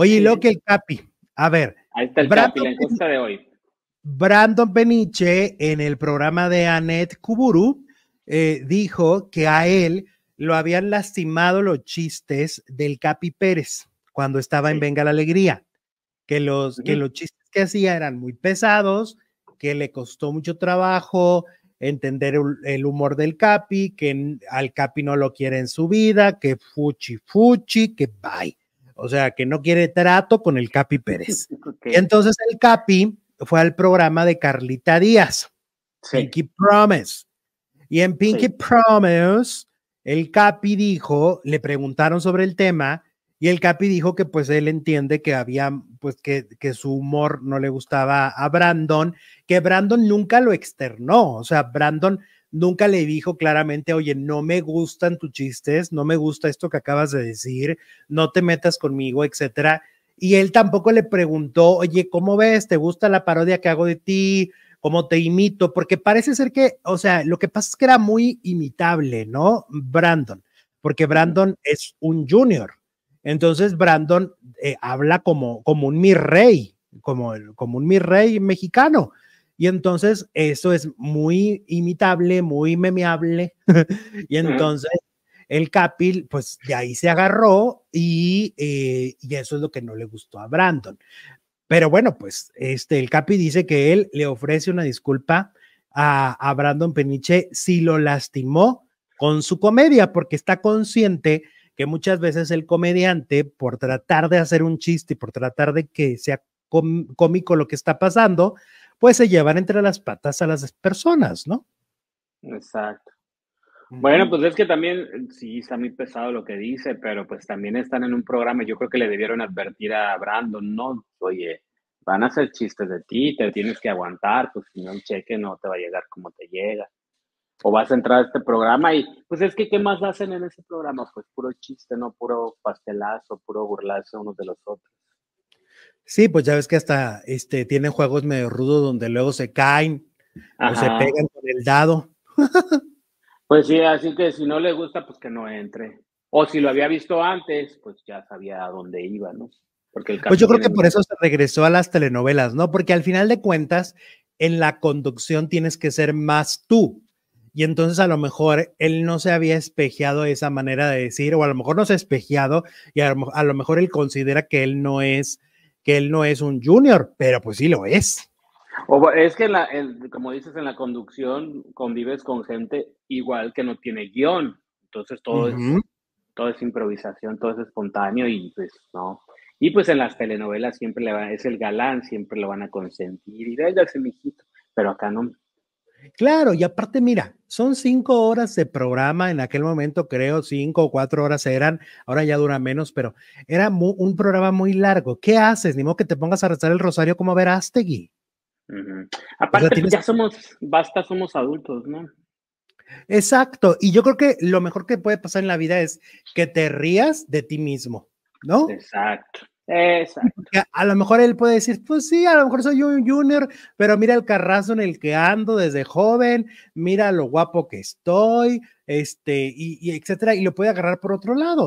Oye, lo que el Capi. A ver. Ahí está el Capi, la encuesta de hoy. Brandon Peniche, en el programa de Annette Kuburu, eh, dijo que a él lo habían lastimado los chistes del Capi Pérez cuando estaba en Venga la Alegría, que los, que los chistes que hacía eran muy pesados, que le costó mucho trabajo entender el, humor del Capi, que al Capi no lo quiere en su vida, que fuchi fuchi, que bye o sea, que no quiere trato con el Capi Pérez. entonces el Capi fue al programa de Carlita Díaz, Pinky Promise. Y en Pinky Promise, el Capi dijo, le preguntaron sobre el tema y el Capi dijo que pues él entiende que había, pues que, que su humor no le gustaba a Brandon, que Brandon nunca lo externó, o sea, Brandon nunca le dijo claramente, oye, no me gustan tus chistes, no me gusta esto que acabas de decir, no te metas conmigo, etcétera. Y él tampoco le preguntó, oye, ¿cómo ves? ¿Te gusta la parodia que hago de ti? ¿Cómo te imito? Porque parece ser que, o sea, lo que pasa es que era muy imitable, ¿no? Brandon, porque Brandon es un junior. Entonces Brandon eh, habla como, como un mi rey, como, como un mi rey mexicano. Y entonces eso es muy imitable, muy memeable. y entonces el Capi, pues de ahí se agarró eh, y, eso es lo que no le gustó a Brandon. Pero bueno, pues este, el Capi dice que él le ofrece una disculpa a, a Brandon Peniche si lo lastimó con su comedia, porque está consciente que muchas veces el comediante, por tratar de hacer un chiste y por tratar de que sea cómico lo que está pasando, pues se llevan entre las patas a las personas, ¿no? Exacto. Bueno, pues es que también, sí, está muy pesado lo que dice, pero pues también están en un programa, yo creo que le debieron advertir a Brandon, no, oye, van a hacer chistes de ti, te tienes que aguantar, pues si no el cheque no te va a llegar como te llega. O vas a entrar a este programa y, pues es que, ¿qué más hacen en ese programa? Pues puro chiste, no puro pastelazo, puro burlarse unos de los otros. Sí, pues ya ves que hasta este, juegos medio rudos donde luego se caen o se pegan con el dado. pues sí, así que si no le gusta, pues que no entre. O si lo había visto antes, pues ya sabía a dónde iba, ¿no? Porque el pues yo creo que por eso se regresó a las telenovelas, ¿no? Porque al final de cuentas, en la conducción tienes que ser más tú. Y entonces a lo mejor él no se había espejeado esa manera de decir, o a lo mejor no se ha espejeado, y a lo mejor él considera que él no es él no es un junior, pero pues sí lo es. es que, como dices, en la conducción convives con gente igual que no tiene guión. Entonces todo, es, todo es improvisación, todo es espontáneo y pues no. Y pues en las telenovelas siempre le es el galán, siempre lo van a consentir y venga, hijito, pero acá no. Claro, y aparte, mira, son cinco horas de programa, en aquel momento creo cinco o cuatro horas eran, ahora ya dura menos, pero era un programa muy largo. ¿Qué haces? Ni modo que te pongas a rezar el rosario como Verástegui. Uh Aparte, pues, ya somos, basta, somos adultos, ¿no? Exacto, y yo creo que lo mejor que puede pasar en la vida es que te rías de ti mismo, ¿no? Exacto. Exacto. a, lo mejor él puede decir, pues sí, a lo mejor soy un junior, pero mira el carrazo en el que ando desde joven, mira lo guapo que estoy, este, y, y etcétera, y lo puede agarrar por otro lado,